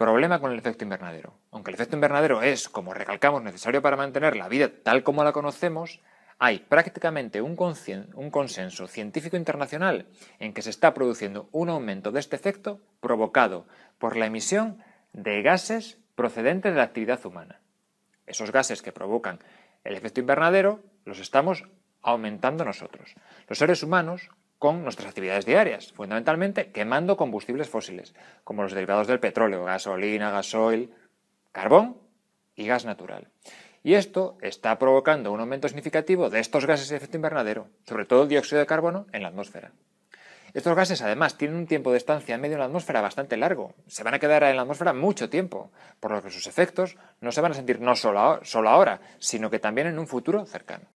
problema con el efecto invernadero. Aunque el efecto invernadero es, como recalcamos, necesario para mantener la vida tal como la conocemos, hay prácticamente un, un, consenso científico internacional en que se está produciendo un aumento de este efecto provocado por la emisión de gases procedentes de la actividad humana. Esos gases que provocan el efecto invernadero los estamos aumentando nosotros. Los seres humanos con nuestras actividades diarias, fundamentalmente quemando combustibles fósiles, como los derivados del petróleo, gasolina, gasoil, carbón y gas natural. Y esto está provocando un aumento significativo de estos gases de efecto invernadero, sobre todo el dióxido de carbono, en la atmósfera. Estos gases además tienen un tiempo de estancia en medio de la atmósfera bastante largo. Se van a quedar en la atmósfera mucho tiempo, por lo que sus efectos no se van a sentir no solo ahora, sino que también en un futuro cercano.